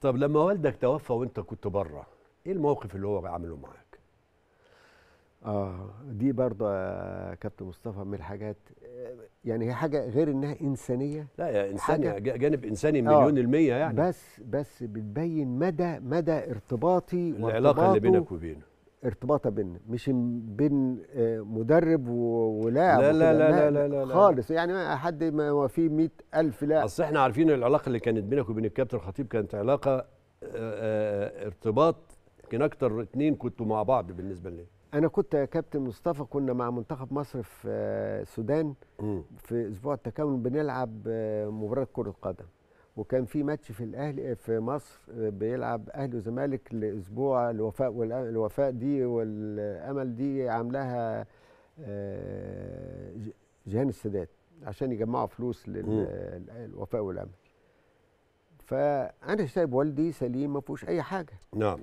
طب لما والدك توفى وانت كنت بره ايه الموقف اللي هو عامله معاك اه دي برضه يا كابتن مصطفى من الحاجات يعني هي حاجه غير انها انسانيه لا يا انسانيه آه، جانب انساني مليون آه، المية يعني بس بس بتبين مدى مدى ارتباطي العلاقه اللي بينك وبينه ارتباطه بينا مش بين آه، مدرب ولاعب لا لا لا, لا لا لا خالص يعني حد ما هو في 100000 لا اصل احنا عارفين العلاقه اللي كانت بينك وبين الكابتن الخطيب كانت علاقه آه، آه، ارتباط يمكن اكتر اتنين كنتوا مع بعض بالنسبه لي انا كنت يا كابتن مصطفى كنا مع منتخب مصر في السودان في اسبوع التكامل بنلعب مباراه كره قدم وكان في ماتش في الاهلي في مصر بيلعب اهلي وزمالك لاسبوع الوفاء والوفاء دي والامل دي عاملاها آه، جهان السادات عشان يجمعوا فلوس للوفاء والامل فانا سايب والدي سليم ما فيهوش اي حاجه نعم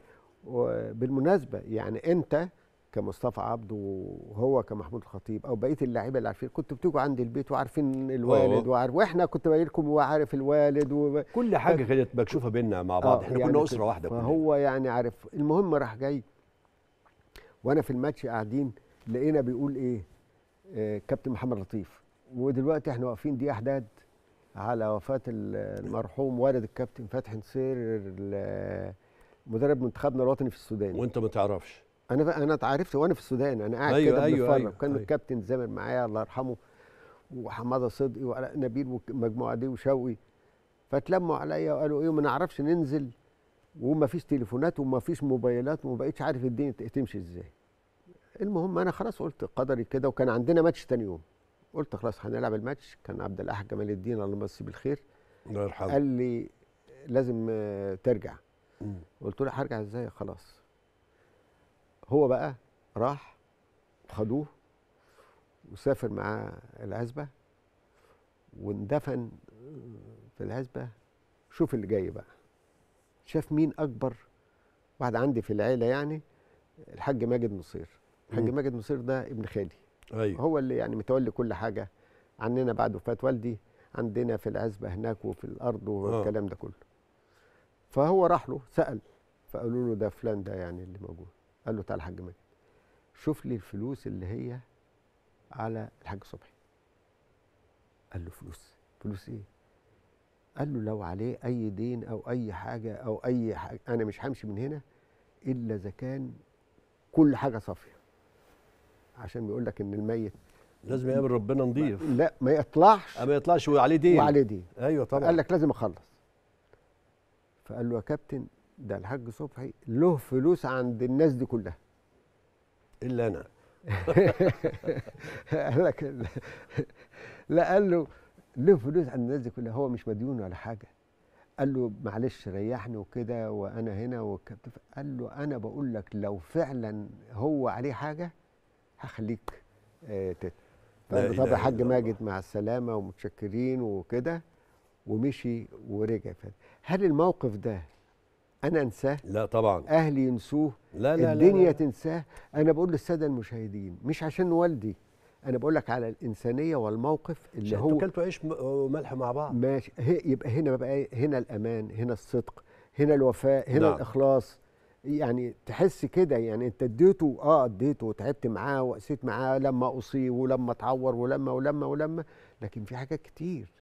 وبالمناسبه يعني انت كمصطفى عبده وهو كمحمود الخطيب او بقيه اللعيبه اللي عارفين كنتوا بتيجوا عند البيت وعارفين الوالد آه. وعارف واحنا كنت باجي لكم وعارف الوالد و... كل حاجه ف... كانت مكشوفه بينا مع بعض آه، احنا يعني كنا اسره واحده كلنا هو يعني عارف المهم راح جاي وانا في الماتش قاعدين لقينا بيقول ايه آه كابتن محمد لطيف ودلوقتي احنا واقفين دي احداد على وفاه المرحوم والد الكابتن فتحي نصير مدرب منتخبنا الوطني في السودان وانت ما تعرفش انا بقى انا اتعرفت وانا في السودان انا قاعد أيوة كده أيوة بتفرج أيوة كان أيوة الكابتن زمان معايا الله يرحمه وحماده صدقي وعلاء نبيل والمجموعه دي وشوقي فاتلموا عليا وقالوا ايه ما نعرفش ننزل وما فيش تليفونات وما فيش موبايلات وما بقتش عارف الدنيا تمشي ازاي المهم انا خلاص قلت قدري كده وكان عندنا ماتش تاني يوم قلت خلاص هنلعب الماتش كان عبد الاحد جمال الدين الله يمسيه بالخير الله يرحمه قال لي لازم آه، ترجع قلت له هرجع ازاي خلاص هو بقى راح خدوه وسافر معاه العزبة واندفن في العزبة شوف اللي جاي بقى شاف مين أكبر واحد عندي في العيلة يعني الحاج ماجد نصير الحاج ماجد نصير ده ابن خالي أيوه. هو اللي يعني متولي كل حاجة عننا بعد وفاة والدي عندنا في العزبة هناك وفي الأرض والكلام آه. ده كله فهو راح له سأل فقالوا له ده فلان ده يعني اللي موجود قال له تعالى يا حاج مجد شوف لي الفلوس اللي هي على الحاج صبحي قال له فلوس فلوس ايه قال له لو عليه اي دين او اي حاجه او اي حاجة انا مش همشي من هنا الا اذا كان كل حاجه صافيه عشان بيقول لك ان الميت لازم يقابل ربنا نضيف لا ما يطلعش ما يطلعش وعليه دين وعليه دين ايوه طبعا قال لك لازم اخلص فقال له يا كابتن ده الحاج صبحي له فلوس عند الناس دي كلها الا انا قال لك لا قال له له فلوس عند الناس دي كلها هو مش مديون ولا حاجه قال له معلش ريحني وكده وانا هنا والكابتن قال له انا بقول لك لو فعلا هو عليه حاجه هخليك آه، تت طب يا حاج ماجد مع السلامه ومتشكرين وكده ومشي ورجع هل الموقف ده انا انساه لا طبعا اهلي ينسوه لا لا الدنيا لا لا. تنساه انا بقول للساده المشاهدين مش عشان والدي انا بقول لك على الانسانيه والموقف اللي هو كلتوا عيش وملح مع بعض ماشي يبقى هنا بقى إيه؟ هنا الامان هنا الصدق هنا الوفاء هنا نعم. الاخلاص يعني تحس كده يعني انت اديته اه اديته وتعبت معاه وقسيت معاه لما اصيب ولما اتعور ولما ولما ولما لكن في حاجات كتير